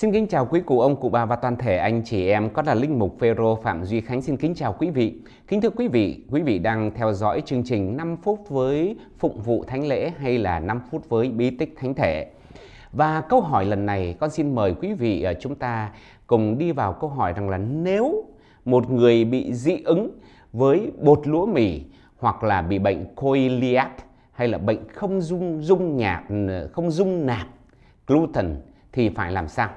Xin kính chào quý cụ ông, cụ bà và toàn thể anh chị em. Có là Linh Mục Phêrô Phạm Duy Khánh xin kính chào quý vị. Kính thưa quý vị, quý vị đang theo dõi chương trình 5 phút với phụng vụ thánh lễ hay là 5 phút với bí tích thánh thể. Và câu hỏi lần này con xin mời quý vị ờ, chúng ta cùng đi vào câu hỏi rằng là nếu một người bị dị ứng với bột lúa mì hoặc là bị bệnh coeliac hay là bệnh không dung dung nhạt ờ, không dung nạp gluten thì phải làm sao?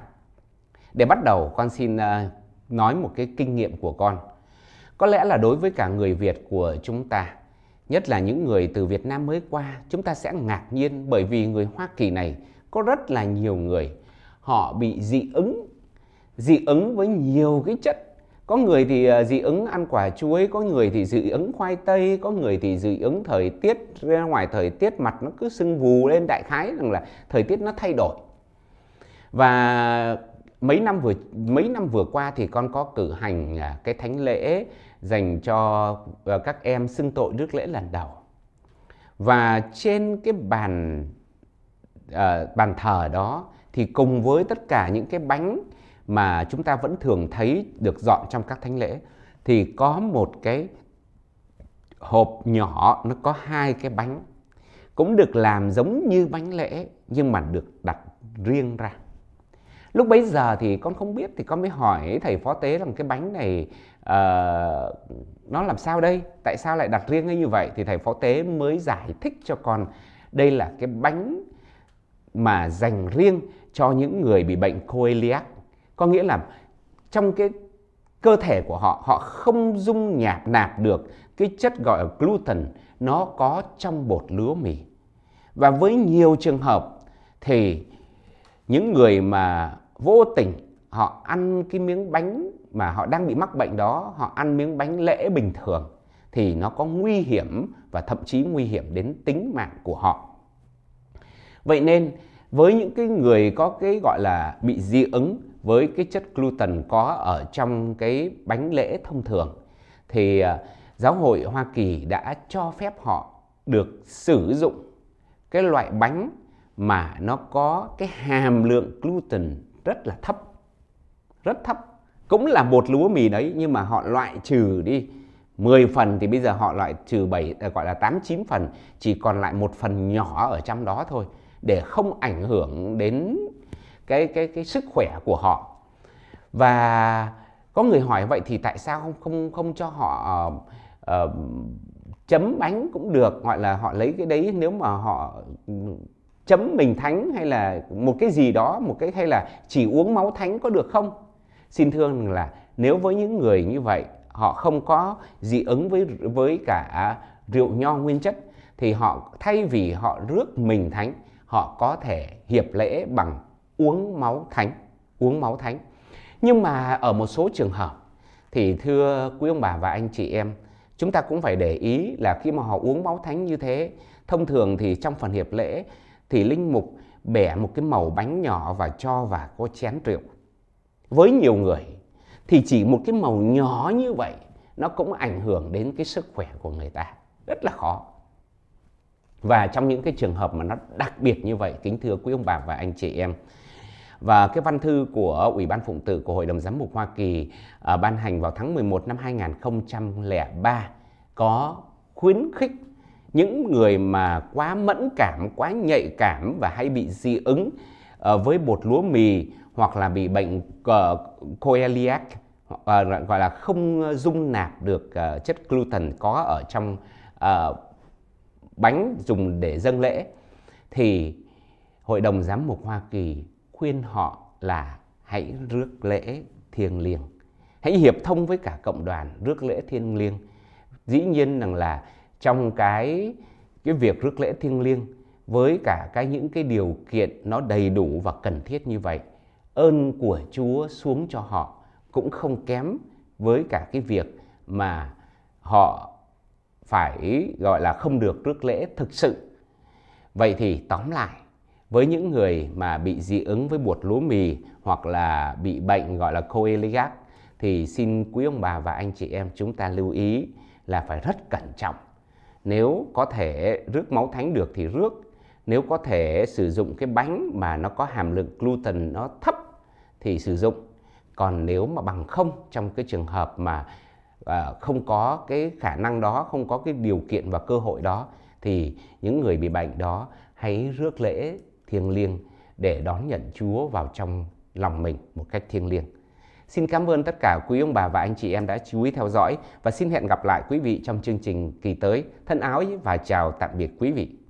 Để bắt đầu con xin ờ, nói một cái kinh nghiệm của con. Có lẽ là đối với cả người Việt của chúng ta, nhất là những người từ Việt Nam mới qua, chúng ta sẽ ngạc nhiên bởi vì người Hoa Kỳ này có rất là nhiều người họ bị dị ứng, dị ứng với nhiều cái chất có người thì ờ, dị ứng ăn quả chuối có người thì dị ứng khoai tây có người thì dị ứng thời tiết ra ngoài thời tiết mặt nó cứ sưng vù lên đại khái rằng là thời tiết nó thay đổi và mấy năm vừa mấy năm vừa qua thì con có cử hành à, cái thánh lễ dành cho ờ, các em xưng tội rước lễ lần đầu và trên cái bàn uh, bàn thờ đó thì cùng với tất cả những cái bánh mà chúng ta vẫn thường thấy được dọn trong các thánh lễ thì có một cái hộp nhỏ nó có hai cái bánh cũng được làm giống như bánh lễ nhưng mà được đặt riêng ra lúc bấy giờ thì con không biết thì con mới hỏi thầy phó tế rằng cái bánh này uh, nó làm sao đây tại sao lại đặt riêng như vậy thì thầy phó tế mới giải thích cho con đây là cái bánh mà dành riêng cho những người bị bệnh coeliac có nghĩa là trong cái cơ thể của họ họ không dung nhạp nạp được cái chất gọi là gluten nó có trong bột lúa mì và với nhiều trường hợp thì những người mà vô tình họ ăn cái miếng bánh mà họ đang bị mắc bệnh đó họ ăn miếng bánh lễ bình thường thì nó có nguy hiểm và thậm chí nguy hiểm đến tính mạng của họ vậy nên với những cái người có cái gọi là bị dị ứng với cái chất gluten có ở trong cái bánh lễ thông thường thì à, giáo hội Hoa Kỳ đã cho phép họ được sử dụng cái loại bánh mà nó có cái hàm lượng gluten rất là thấp rất thấp cũng là bột lúa mì đấy nhưng mà họ loại trừ đi 10 phần thì bây giờ họ loại trừ 7 à, gọi là 8 9 phần chỉ còn lại một phần nhỏ ở trong đó thôi để không ảnh hưởng đến cái cái cái sức khỏe của họ. Và có người hỏi vậy thì tại sao không không không cho họ uh, chấm bánh cũng được gọi là họ lấy cái đấy nếu mà họ chấm mình thánh hay là một cái gì đó một cái hay là chỉ uống máu thánh có được không xin thưa là nếu với những người như vậy họ không có dị ứng với với cả rượu nho nguyên chất thì họ thay vì họ rước mình thánh họ có thể hiệp lễ bằng uống máu thánh uống máu thánh nhưng mà ở một số trường hợp thì thưa quý ông bà và anh chị em chúng ta cũng phải để ý là khi mà họ uống máu thánh như thế thông thường thì trong phần hiệp lễ thì linh mục bẻ một cái màu bánh nhỏ và cho và có chén rượu. Với nhiều người thì chỉ một cái màu nhỏ như vậy nó cũng ảnh hưởng đến cái sức khỏe của người ta rất là khó. Và trong những cái trường hợp mà nó đặc biệt như vậy, kính thưa quý ông bà và anh chị em, và cái văn thư của Ủy ban Phụng tử của Hội đồng Giám mục Hoa Kỳ uh, ban hành vào tháng 11 năm 2003 có khuyến khích những người mà quá mẫn cảm quá nhạy cảm và hay bị dị ứng uh, với bột lúa mì hoặc là bị bệnh uh, coeliac uh, gọi là không dung nạp được uh, chất gluten có ở trong uh, bánh dùng để dâng lễ thì hội đồng giám mục Hoa Kỳ khuyên họ là hãy rước lễ thiêng liêng hãy hiệp thông với cả cộng đoàn rước lễ thiêng liêng dĩ nhiên rằng là trong cái cái việc rước lễ thiêng liêng với cả cái những cái điều kiện nó đầy đủ và cần thiết như vậy ơn của Chúa xuống cho họ cũng không kém với cả cái việc mà họ phải gọi là không được rước lễ thực sự. Vậy thì tóm lại, với những người mà bị dị ứng với bột lúa mì hoặc là bị bệnh gọi là coeliac thì xin quý ông bà và anh chị em chúng ta lưu ý là phải rất cẩn trọng nếu có thể rước máu thánh được thì rước nếu có thể sử dụng cái bánh mà nó có hàm lượng gluten nó thấp thì sử dụng còn nếu mà bằng không trong cái trường hợp mà à, không có cái khả năng đó không có cái điều kiện và cơ hội đó thì những người bị bệnh đó hãy rước lễ thiêng liêng để đón nhận chúa vào trong lòng mình một cách thiêng liêng Xin cảm ơn tất cả quý ông bà và anh chị em đã chú ý theo dõi và xin hẹn gặp lại quý vị trong chương trình kỳ tới. Thân áo và chào tạm biệt quý vị.